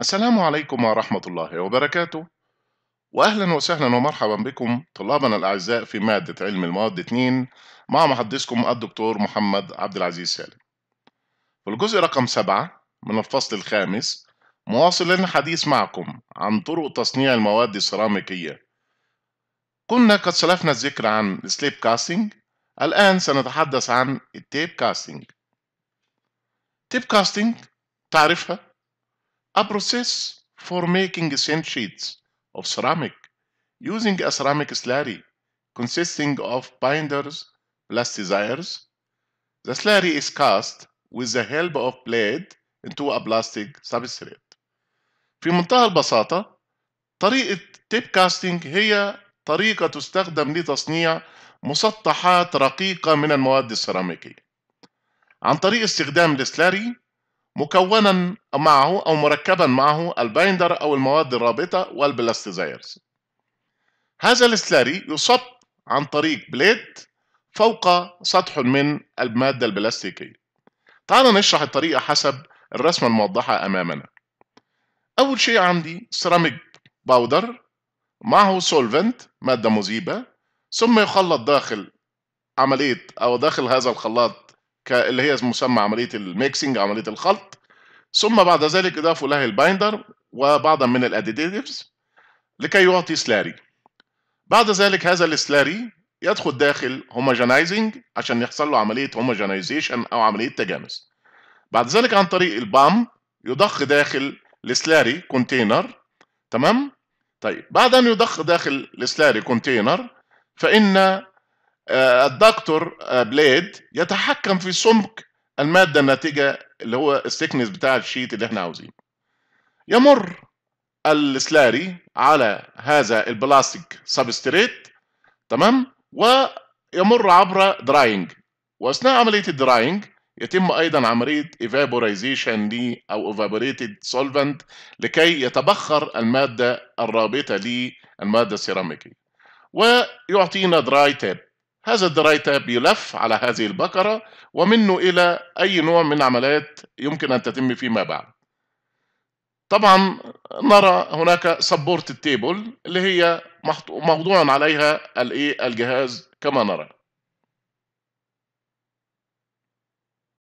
السلام عليكم ورحمة الله وبركاته وأهلا وسهلا ومرحبا بكم طلابنا الأعزاء في مادة علم المواد 2 مع محدثكم الدكتور محمد عبد العزيز سالم في الجزء رقم 7 من الفصل الخامس مواصل الحديث معكم عن طرق تصنيع المواد السيراميكية كنا قد سلفنا الذكر عن السليب كاستنج الآن سنتحدث عن التيب كاستنج تيب كاستنج تعرفها A process for making thin sheets of ceramic using a ceramic slurry consisting of binders, plasticiers. The slurry is cast with the help of blade into a plastic substrate. في منتهى البساطة طريقة tip casting هي طريقة تستخدم لتصنيع مسطحات رقيقة من المواد السيراميكية عن طريق استخدام السلاري مكونا معه أو مركبا معه البايندر أو المواد الرابطة والبلاستيزايرز هذا السلاري يصب عن طريق بليد فوق سطح من المادة البلاستيكية تعال نشرح الطريقة حسب الرسمة الموضحة أمامنا أول شيء عندي سيراميك باودر معه سولفنت مادة مذيبة ثم يخلط داخل عملية أو داخل هذا الخلاط اللي هي مسمى عمليه الميكسنج عمليه الخلط ثم بعد ذلك اضافوا لها البايندر وبعضا من الاديتيفز لكي يعطي سلاري بعد ذلك هذا السلاري يدخل داخل هوموجينايزنج عشان يحصل له عمليه هوموجينايزيشن او عمليه تجانس بعد ذلك عن طريق البام يضخ داخل السلاري كونتينر تمام طيب بعد ان يضخ داخل السلاري كونتينر فان آه، الدكتور آه، بليد يتحكم في سمك الماده الناتجه اللي هو السكنس بتاع الشيت اللي احنا عاوزينه يمر السلاري على هذا البلاستيك سبستريت تمام ويمر عبر دراينج واثناء عمليه الدراينج يتم ايضا عمليه ايفابورايزيشن لي او ايفابوريتد سولفنت لكي يتبخر الماده الرابطه للماده السيراميكيه ويعطينا دراي تاب هذا تاب يلف على هذه البكرة ومنه إلى أي نوع من عمليات يمكن أن تتم فيما بعد طبعا نرى هناك سبورت تيبل اللي هي موضوع عليها إيه، الجهاز كما نرى